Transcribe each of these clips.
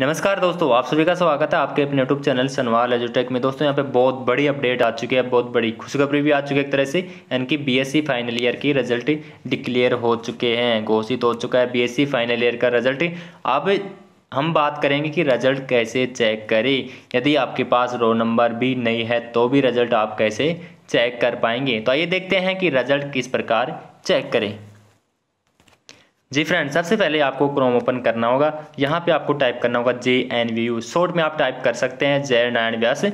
नमस्कार दोस्तों आप सभी का स्वागत है आपके अपने यूट्यूब चैनल सनवाल एजुटेक में दोस्तों यहाँ पे बहुत बड़ी अपडेट आ चुकी है बहुत बड़ी खुशखबरी भी आ चुकी है एक तरह से यानी कि बीएससी फाइनल ईयर की रिजल्ट डिक्लेयर हो चुके हैं घोषित हो चुका है बीएससी फाइनल ईयर का रिजल्ट अब हम बात करेंगे कि रिजल्ट कैसे चेक करें यदि आपके पास रोल नंबर भी नहीं है तो भी रिजल्ट आप कैसे चेक कर पाएंगे तो आइए देखते हैं कि रिजल्ट किस प्रकार चेक करें जी फ्रेंड सबसे पहले आपको क्रोम ओपन करना होगा यहाँ पे आपको टाइप करना होगा J N V U short में आप टाइप कर सकते हैं जय नारायण व्यास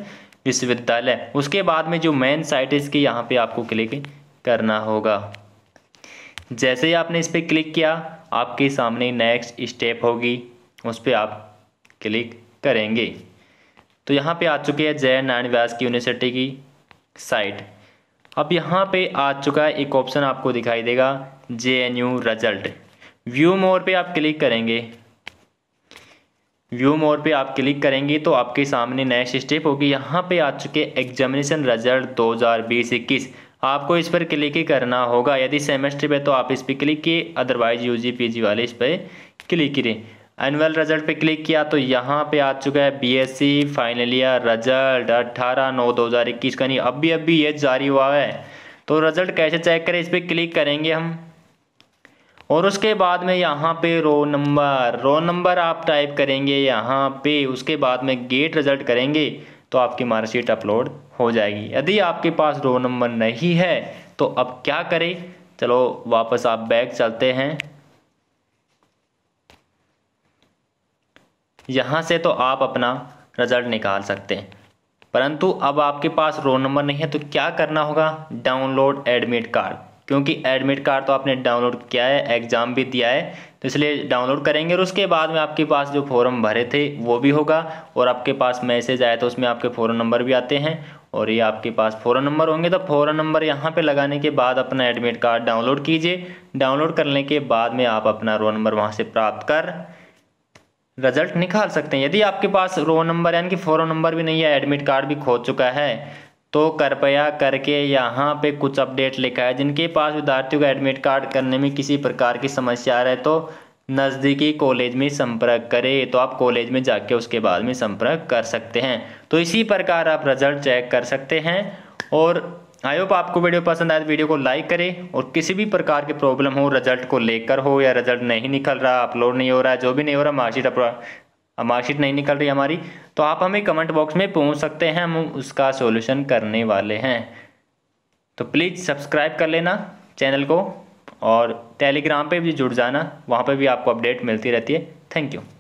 विश्वविद्यालय उसके बाद में जो मेन साइट है इसकी यहाँ पे आपको क्लिक करना होगा जैसे ही आपने इस पर क्लिक किया आपके सामने नेक्स्ट स्टेप होगी उस पर आप क्लिक करेंगे तो यहाँ पे आ चुकी है जय नारायण व्यास की यूनिवर्सिटी की साइट अब यहाँ पे आ चुका है एक ऑप्शन आपको दिखाई देगा J N U result view more पे आप क्लिक करेंगे व्यू मोर पे आप क्लिक करेंगे तो आपके सामने नेक्स्ट स्टेप होगी यहाँ पे आ चुके एग्जामिनेशन रिजल्ट बीस इक्कीस आपको इस पर क्लिक ही करना होगा यदि सेमेस्टर पे तो आप इस पर क्लिक किए अदरवाइज पी जी वाले इस पर क्लिक करें एनुअल रिजल्ट पे क्लिक किया तो यहाँ पे आ चुका है बीएससी फाइनल ईयर रिजल्ट अट्ठारह नौ दो हज़ार इक्कीस का नहीं अभी अभी ये जारी हुआ है तो रिजल्ट कैसे चेक करें इस पर क्लिक करेंगे हम और उसके बाद में यहाँ पे रो नंबर रो नंबर आप टाइप करेंगे यहाँ पे उसके बाद में गेट रिजल्ट करेंगे तो आपकी मार्कशीट अपलोड हो जाएगी यदि आपके पास रो नंबर नहीं है तो अब क्या करें चलो वापस आप बैग चलते हैं यहाँ से तो आप अपना रिजल्ट निकाल सकते हैं परंतु अब आपके पास रोल नंबर नहीं है तो क्या करना होगा डाउनलोड एडमिट कार्ड क्योंकि एडमिट कार्ड तो आपने डाउनलोड किया है एग्ज़ाम भी दिया है तो इसलिए डाउनलोड करेंगे और उसके बाद में आपके पास जो फॉर्म भरे थे वो भी होगा और आपके पास मैसेज आया तो उसमें आपके फ़ोन नंबर भी आते हैं और ये आपके पास फ़ोन नंबर होंगे तो फ़ोन नंबर यहाँ पे लगाने के बाद अपना एडमिट कार्ड डाउनलोड कीजिए डाउनलोड करने के बाद में आप अपना रोल नंबर वहाँ से प्राप्त कर रिजल्ट निकाल सकते हैं यदि आपके पास रोल नंबर यानी कि फ़ोन नंबर भी नहीं है एडमिट कार्ड भी खो चुका है तो कृपया करके यहाँ पे कुछ अपडेट लिखा है जिनके पास विद्यार्थियों का एडमिट कार्ड करने में किसी प्रकार की समस्या आ रहा है तो नज़दीकी कॉलेज में संपर्क करें तो आप कॉलेज में जाके उसके बाद में संपर्क कर सकते हैं तो इसी प्रकार आप रिजल्ट चेक कर सकते हैं और आई होप आपको वीडियो पसंद आए तो वीडियो को लाइक करें और किसी भी प्रकार की प्रॉब्लम हो रिजल्ट को लेकर हो या रिजल्ट नहीं निकल रहा अपलोड नहीं हो रहा है जो भी नहीं हो रहा मार्कशीट अपलोड अब मार्कशीट नहीं निकल रही हमारी तो आप हमें कमेंट बॉक्स में पूछ सकते हैं हम उसका सॉल्यूशन करने वाले हैं तो प्लीज़ सब्सक्राइब कर लेना चैनल को और टेलीग्राम पे भी जुड़ जाना वहाँ पे भी आपको अपडेट मिलती रहती है थैंक यू